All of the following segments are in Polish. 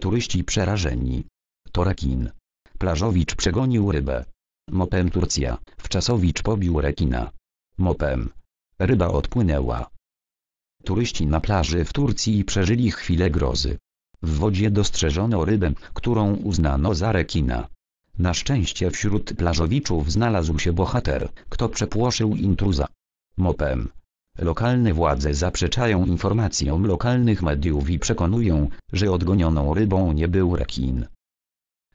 Turyści przerażeni. Torakin. Plażowicz przegonił rybę. Mopem Turcja. Wczasowicz pobił rekina. Mopem. Ryba odpłynęła. Turyści na plaży w Turcji przeżyli chwilę grozy. W wodzie dostrzeżono rybę, którą uznano za rekina. Na szczęście wśród plażowiczów znalazł się bohater, kto przepłoszył intruza. Mopem. Lokalne władze zaprzeczają informacjom lokalnych mediów i przekonują, że odgonioną rybą nie był rekin.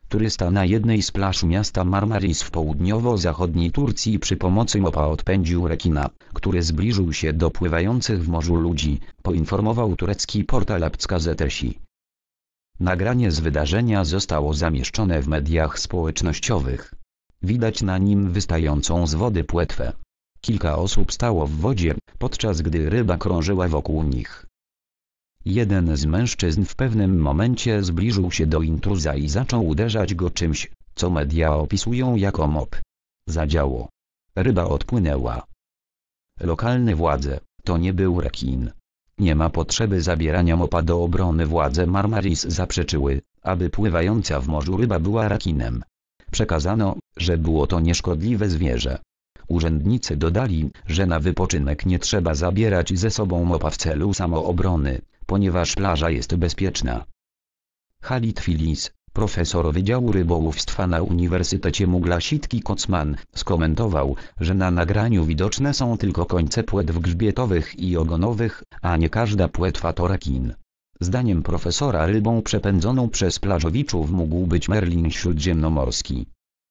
Turysta na jednej z plaż miasta Marmaris w południowo-zachodniej Turcji przy pomocy mopa odpędził rekina, który zbliżył się do pływających w morzu ludzi, poinformował turecki portal Zetesi. Nagranie z wydarzenia zostało zamieszczone w mediach społecznościowych. Widać na nim wystającą z wody płetwę. Kilka osób stało w wodzie, podczas gdy ryba krążyła wokół nich. Jeden z mężczyzn w pewnym momencie zbliżył się do intruza i zaczął uderzać go czymś, co media opisują jako mop. Zadziało. Ryba odpłynęła. Lokalne władze, to nie był rekin. Nie ma potrzeby zabierania mopa do obrony władze Marmaris zaprzeczyły, aby pływająca w morzu ryba była rakinem. Przekazano, że było to nieszkodliwe zwierzę. Urzędnicy dodali, że na wypoczynek nie trzeba zabierać ze sobą mopa w celu samoobrony, ponieważ plaża jest bezpieczna. Halit Filis, profesor Wydziału Rybołówstwa na Uniwersytecie Muglasitki Kocman, skomentował, że na nagraniu widoczne są tylko końce płetw grzbietowych i ogonowych, a nie każda płetwa to rekin. Zdaniem profesora rybą przepędzoną przez plażowiczów mógł być merlin śródziemnomorski.